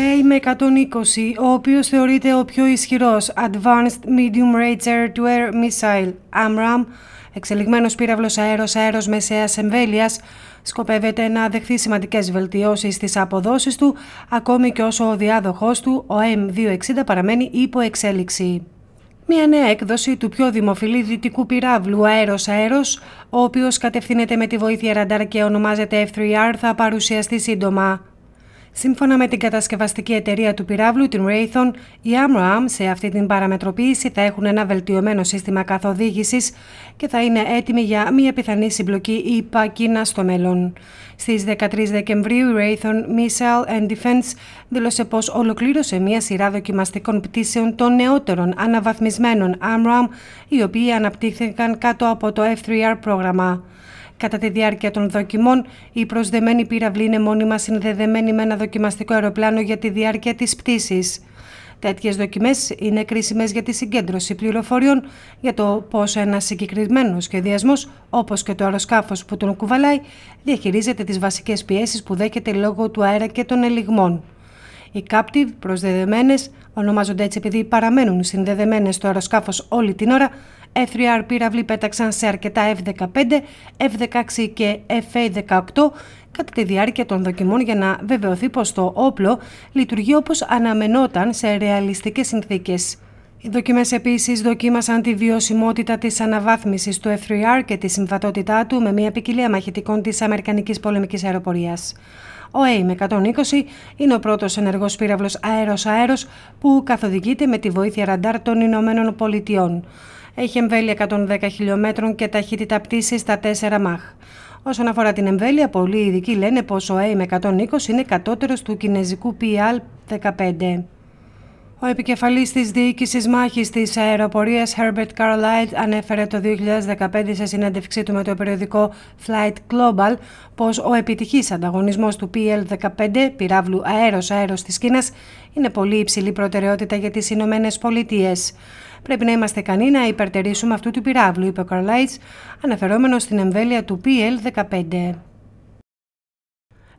Ο με 120, ο οποίος θεωρείται ο πιο ισχυρός Advanced Medium Range Air-to-Air Missile, (AMRAM) εξελιγμένος πύραυλος αέρος-αέρος μεσαίας εμβέλειας, σκοπεύεται να δεχθεί σημαντικές βελτιώσεις στις αποδόσεις του, ακόμη και όσο ο διάδοχός του, ο M260, παραμένει υπό εξέλιξη. Μια νέα έκδοση του πιο δημοφιλή δυτικού πυράβλου Αέρος Αέρος, ο οποίος κατευθύνεται με τη βοήθεια ραντάρ και ονομάζεται F3R, θα παρουσιαστεί σύντομα. Σύμφωνα με την κατασκευαστική εταιρεία του πυράβλου, την Raytheon, οι AMRAAM σε αυτή την παραμετροποίηση θα έχουν ένα βελτιωμένο σύστημα καθοδήγησης και θα είναι έτοιμοι για μια πιθανή συμπλοκή ή Κίνα στο μέλλον. Στις 13 Δεκεμβρίου, η Raytheon Missile and Defense δήλωσε πως ολοκλήρωσε μια σειρά δοκιμαστικών πτήσεων των νεότερων αναβαθμισμένων AMRAAM, οι οποίοι αναπτύχθηκαν κάτω από το F3R πρόγραμμα. Κατά τη διάρκεια των δοκιμών, η προσδεμένη πύραυλη είναι μόνιμα συνδεδεμένη με ένα δοκιμαστικό αεροπλάνο για τη διάρκεια της πτήσης. Τέτοιες δοκιμές είναι κρίσιμες για τη συγκέντρωση πληροφοριών για το πώς ένας συγκεκριμένος σχεδιασμός, όπως και το αεροσκάφος που τον κουβαλάει, διαχειρίζεται τις βασικές πιέσεις που δέχεται λόγω του αέρα και των ελιγμών. Οι captive προσδεδεμένες ονομάζονται έτσι επειδή παραμένουν συνδεδεμένες στο αεροσκάφος όλη την ώρα, F3R πύραυλοι πέταξαν σε αρκετά F-15, F-16 και F-18 κατά τη διάρκεια των δοκιμών για να βεβαιωθεί πως το όπλο λειτουργεί όπως αναμενόταν σε ρεαλιστικές συνθήκες. Οι δοκίμες επίσης δοκίμασαν τη βιωσιμότητα της αναβάθμισης του F3R και τη συμβατότητά του με μια ποικιλία μαχητικών της Αμερικανικής Πολεμικής Αεροπορίας. Ο AIM 120 είναι ο πρώτος ενεργός πύραυλος αέρος-αέρος που καθοδηγείται με τη βοήθεια ραντάρ των Ηνωμένων Πολιτειών έχει εμβέλεια 110 χιλιόμετρων και ταχύτητα πτήσης στα 4 μαχ. Όσον αφορά την εμβέλεια, πολλοί ειδικοί λένε πως ο AIM 120 είναι κατώτερος του κινέζικου PL 15. Ο επικεφαλής της διοίκησης μάχης της αεροπορίας Herbert Carlyle, ανέφερε το 2015 σε συνέντευξή του με το περιοδικό Flight Global πως ο επιτυχής ανταγωνισμός του PL-15 πυραβλου αέρος αέρος της Κίνας, είναι πολύ υψηλή προτεραιότητα για τις Ηνωμένες Πολιτείες. Πρέπει να είμαστε ικανοί να υπερτερήσουμε αυτού του πυράβλου, είπε ο αναφερόμενος στην εμβέλεια του PL-15.